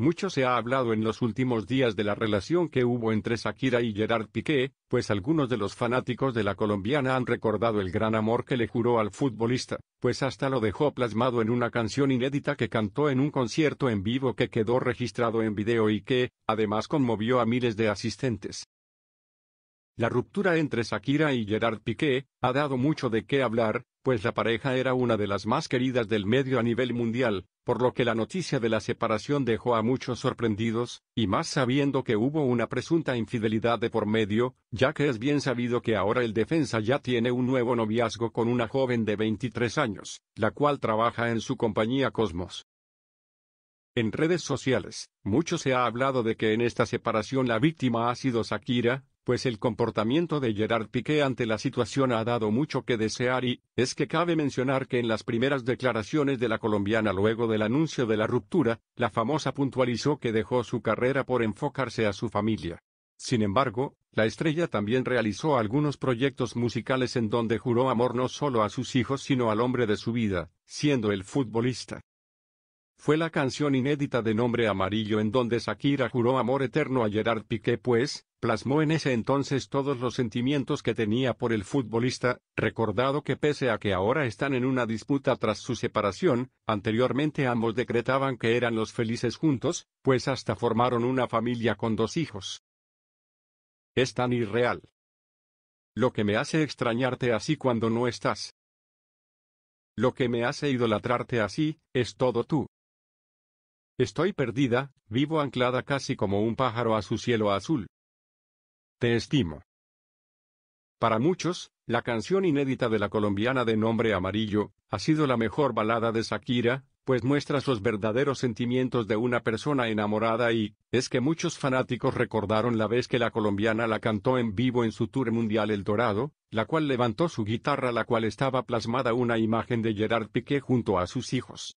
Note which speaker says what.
Speaker 1: Mucho se ha hablado en los últimos días de la relación que hubo entre Shakira y Gerard Piqué, pues algunos de los fanáticos de la colombiana han recordado el gran amor que le juró al futbolista, pues hasta lo dejó plasmado en una canción inédita que cantó en un concierto en vivo que quedó registrado en video y que, además, conmovió a miles de asistentes. La ruptura entre Shakira y Gerard Piqué ha dado mucho de qué hablar, pues la pareja era una de las más queridas del medio a nivel mundial, por lo que la noticia de la separación dejó a muchos sorprendidos, y más sabiendo que hubo una presunta infidelidad de por medio, ya que es bien sabido que ahora el defensa ya tiene un nuevo noviazgo con una joven de 23 años, la cual trabaja en su compañía Cosmos. En redes sociales, mucho se ha hablado de que en esta separación la víctima ha sido Shakira, pues el comportamiento de Gerard Piqué ante la situación ha dado mucho que desear y, es que cabe mencionar que en las primeras declaraciones de la colombiana luego del anuncio de la ruptura, la famosa puntualizó que dejó su carrera por enfocarse a su familia. Sin embargo, la estrella también realizó algunos proyectos musicales en donde juró amor no solo a sus hijos sino al hombre de su vida, siendo el futbolista. Fue la canción inédita de nombre amarillo en donde Shakira juró amor eterno a Gerard Piqué pues, plasmó en ese entonces todos los sentimientos que tenía por el futbolista, recordado que pese a que ahora están en una disputa tras su separación, anteriormente ambos decretaban que eran los felices juntos, pues hasta formaron una familia con dos hijos. Es tan irreal. Lo que me hace extrañarte así cuando no estás. Lo que me hace idolatrarte así, es todo tú. Estoy perdida, vivo anclada casi como un pájaro a su cielo azul. Te estimo. Para muchos, la canción inédita de la colombiana de nombre amarillo, ha sido la mejor balada de Shakira, pues muestra los verdaderos sentimientos de una persona enamorada y, es que muchos fanáticos recordaron la vez que la colombiana la cantó en vivo en su tour mundial El Dorado, la cual levantó su guitarra la cual estaba plasmada una imagen de Gerard Piqué junto a sus hijos.